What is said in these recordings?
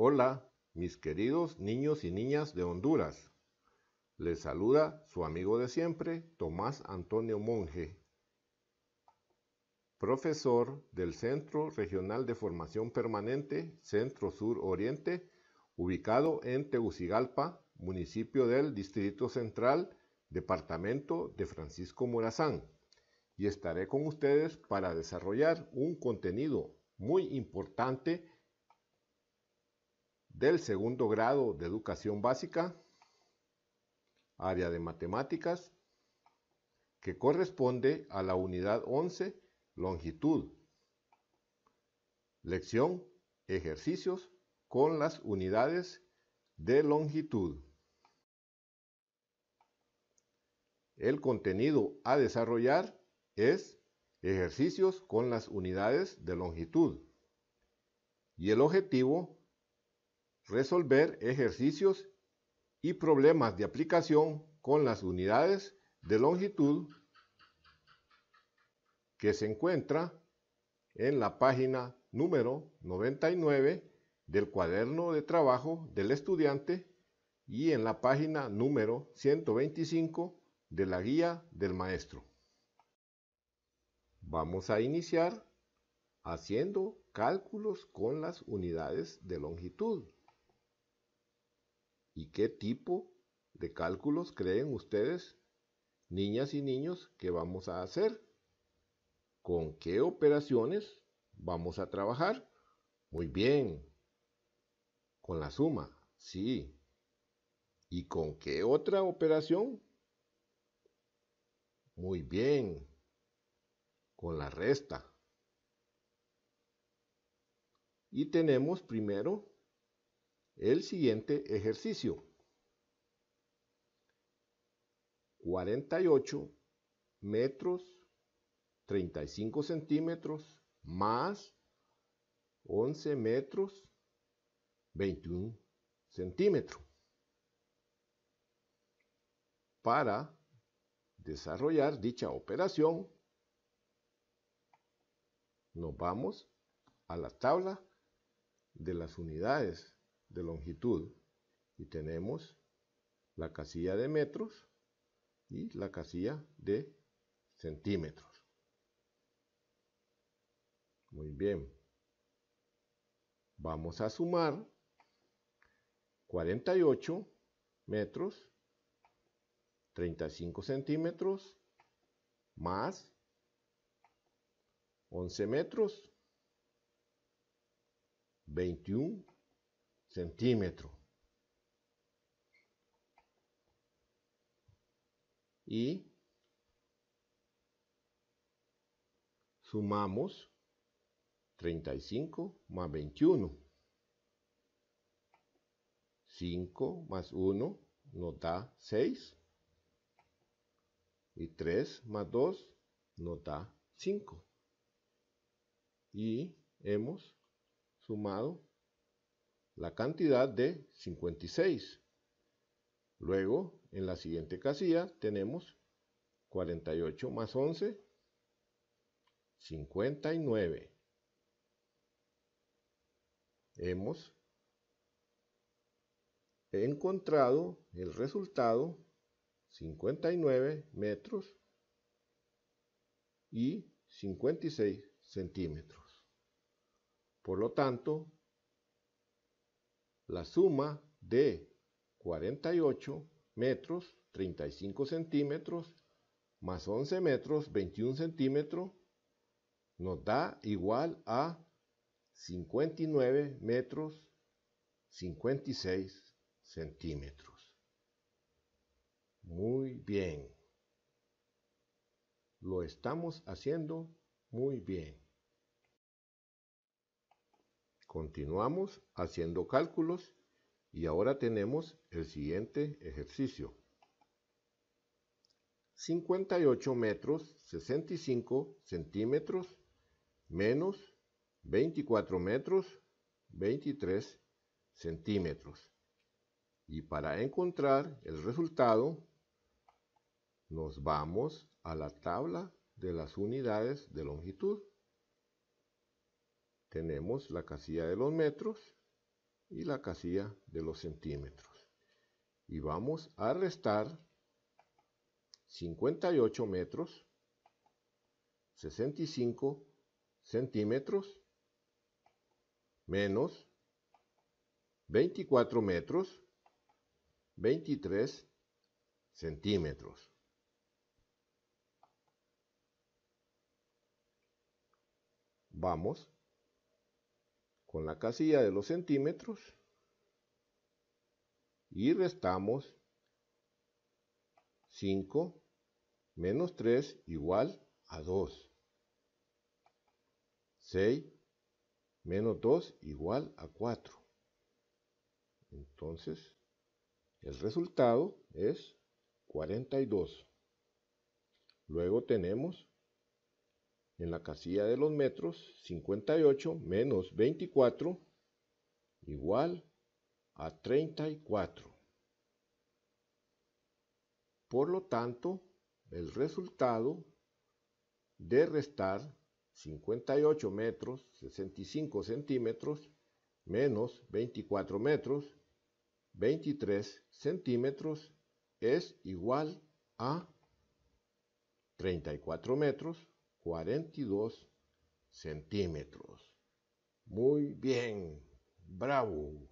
Hola, mis queridos niños y niñas de Honduras. Les saluda su amigo de siempre, Tomás Antonio Monge, profesor del Centro Regional de Formación Permanente Centro Sur Oriente, ubicado en Tegucigalpa, municipio del Distrito Central, departamento de Francisco Morazán. Y estaré con ustedes para desarrollar un contenido muy importante del segundo grado de educación básica, área de matemáticas, que corresponde a la unidad 11, longitud, lección, ejercicios con las unidades de longitud. El contenido a desarrollar es ejercicios con las unidades de longitud y el objetivo resolver ejercicios y problemas de aplicación con las unidades de longitud que se encuentra en la página número 99 del cuaderno de trabajo del estudiante y en la página número 125 de la guía del maestro. Vamos a iniciar haciendo cálculos con las unidades de longitud. ¿Y qué tipo de cálculos creen ustedes, niñas y niños, que vamos a hacer? ¿Con qué operaciones vamos a trabajar? Muy bien. Con la suma, sí. ¿Y con qué otra operación? Muy bien. Con la resta. Y tenemos primero el siguiente ejercicio. 48 metros 35 centímetros más 11 metros 21 centímetros para desarrollar dicha operación nos vamos a la tabla de las unidades de longitud y tenemos la casilla de metros y la casilla de centímetros. Muy bien. Vamos a sumar 48 metros, 35 centímetros, más 11 metros, 21 centímetro. Y sumamos 35 más 21. 5 más 1 nos da 6. Y 3 más 2 nos da 5. Y hemos sumado la cantidad de 56. Luego, en la siguiente casilla tenemos 48 más 11, 59. Hemos encontrado el resultado 59 metros y 56 centímetros. Por lo tanto, la suma de 48 metros 35 centímetros más 11 metros 21 centímetros nos da igual a 59 metros 56 centímetros. Muy bien. Lo estamos haciendo muy bien. Continuamos haciendo cálculos y ahora tenemos el siguiente ejercicio. 58 metros 65 centímetros menos 24 metros 23 centímetros. Y para encontrar el resultado, nos vamos a la tabla de las unidades de longitud tenemos la casilla de los metros y la casilla de los centímetros. Y vamos a restar 58 metros, 65 centímetros, menos 24 metros, 23 centímetros. Vamos con la casilla de los centímetros y restamos 5 menos 3 igual a 2. 6 menos 2 igual a 4. Entonces, el resultado es 42. Luego tenemos en la casilla de los metros, 58 menos 24 igual a 34. Por lo tanto, el resultado de restar 58 metros 65 centímetros menos 24 metros 23 centímetros es igual a 34 metros 42 centímetros. Muy bien, bravo.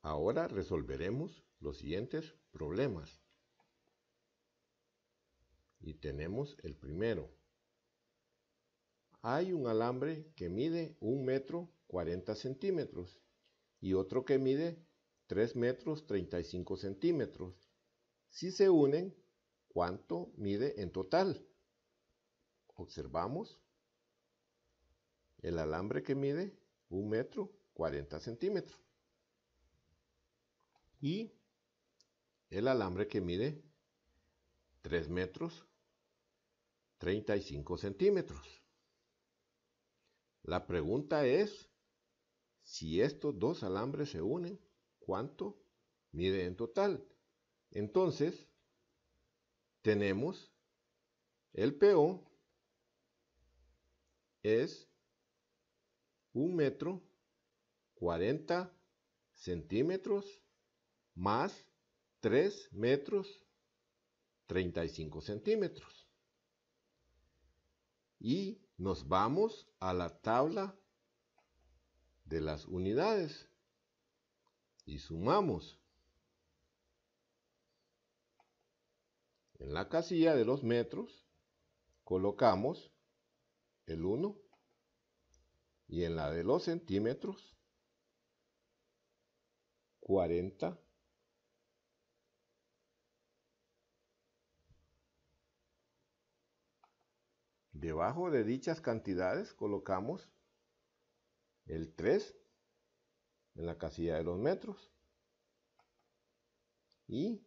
Ahora resolveremos los siguientes problemas. Y tenemos el primero. Hay un alambre que mide 1 metro 40 centímetros y otro que mide 3 metros 35 centímetros si se unen, ¿cuánto mide en total? Observamos el alambre que mide 1 metro 40 centímetros y el alambre que mide 3 metros 35 centímetros. La pregunta es, si estos dos alambres se unen, ¿cuánto mide en total? Entonces, tenemos el PO es un metro 40 centímetros más 3 metros 35 centímetros. Y nos vamos a la tabla de las unidades y sumamos En la casilla de los metros colocamos el 1 y en la de los centímetros 40 Debajo de dichas cantidades colocamos el 3 en la casilla de los metros y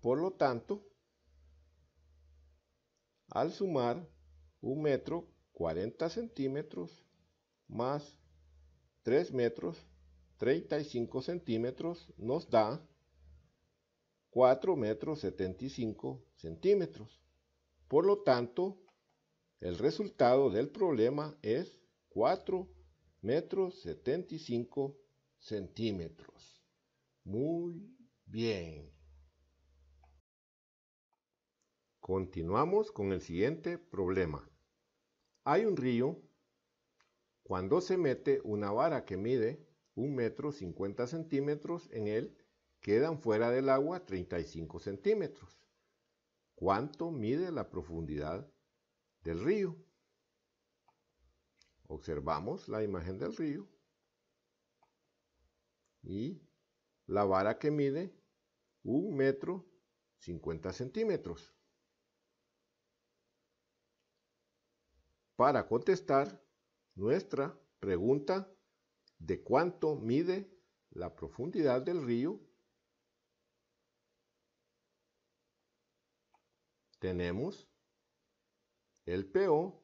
Por lo tanto, al sumar 1 metro 40 centímetros más 3 metros 35 centímetros nos da 4 metros 75 centímetros. Por lo tanto, el resultado del problema es 4 metros 75 centímetros. Muy bien. Continuamos con el siguiente problema. Hay un río. Cuando se mete una vara que mide un metro 50 centímetros en él, quedan fuera del agua 35 centímetros. ¿Cuánto mide la profundidad del río? Observamos la imagen del río y la vara que mide un metro 50 centímetros. para contestar nuestra pregunta de cuánto mide la profundidad del río, tenemos el PO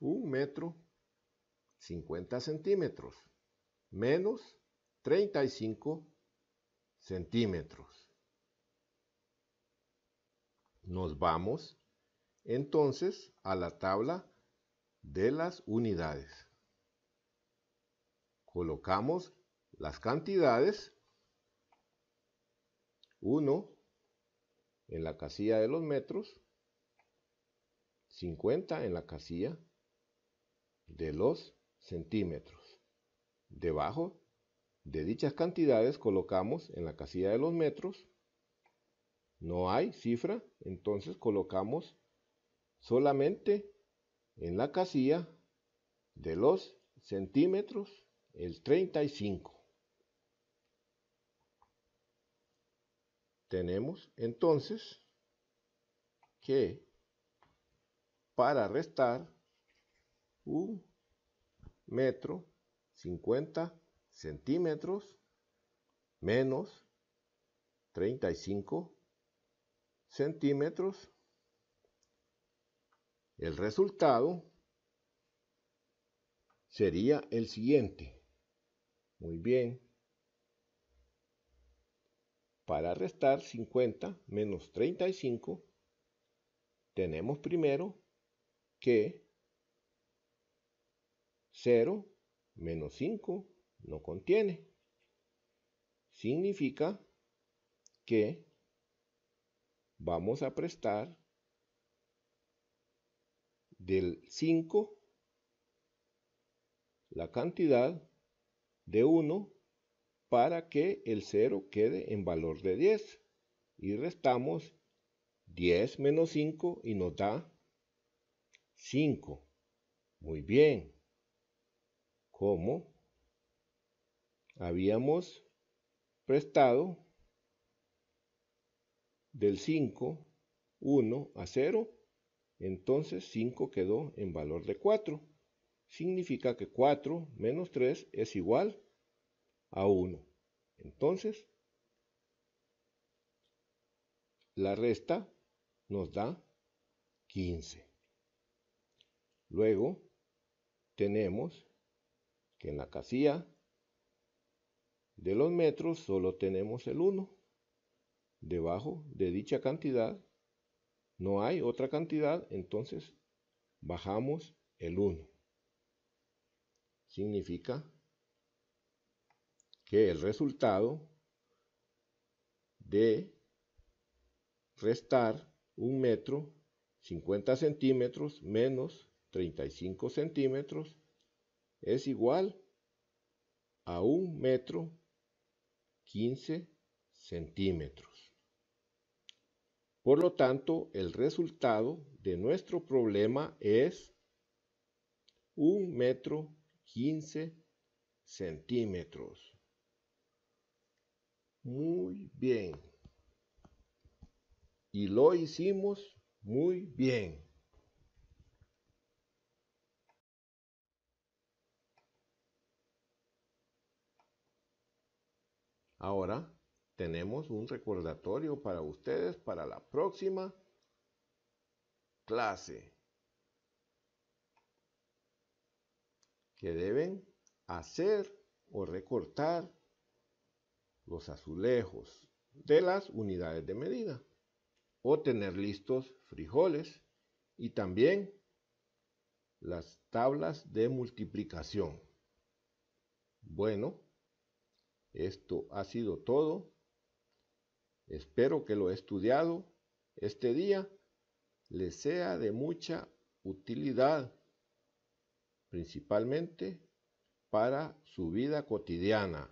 un metro 50 centímetros menos 35 centímetros. Nos vamos entonces a la tabla de las unidades. Colocamos las cantidades 1 en la casilla de los metros, 50 en la casilla de los centímetros. Debajo de dichas cantidades colocamos en la casilla de los metros, no hay cifra, entonces colocamos solamente en la casilla de los centímetros el 35. Tenemos entonces que para restar un metro 50 centímetros menos 35 centímetros el resultado sería el siguiente. Muy bien. Para restar 50 menos 35, tenemos primero que 0 menos 5 no contiene. Significa que vamos a prestar del 5, la cantidad de 1 para que el 0 quede en valor de 10. Y restamos 10 menos 5 y nos da 5. Muy bien. Como habíamos prestado del 5, 1 a 0, entonces 5 quedó en valor de 4. Significa que 4 menos 3 es igual a 1. Entonces, la resta nos da 15. Luego, tenemos que en la casilla de los metros solo tenemos el 1. Debajo de dicha cantidad no hay otra cantidad, entonces bajamos el 1. Significa que el resultado de restar un metro 50 centímetros menos 35 centímetros es igual a un metro 15 centímetros. Por lo tanto, el resultado de nuestro problema es un metro 15 centímetros. Muy bien. Y lo hicimos muy bien. Ahora tenemos un recordatorio para ustedes para la próxima clase que deben hacer o recortar los azulejos de las unidades de medida o tener listos frijoles y también las tablas de multiplicación. Bueno, esto ha sido todo Espero que lo estudiado este día les sea de mucha utilidad, principalmente para su vida cotidiana.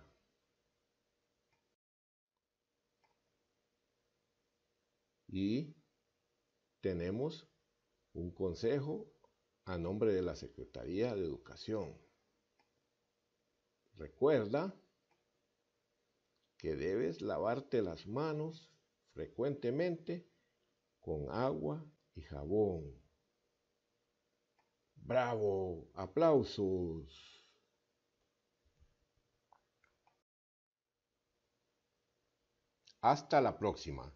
Y tenemos un consejo a nombre de la Secretaría de Educación. Recuerda que debes lavarte las manos frecuentemente con agua y jabón. Bravo, aplausos. Hasta la próxima.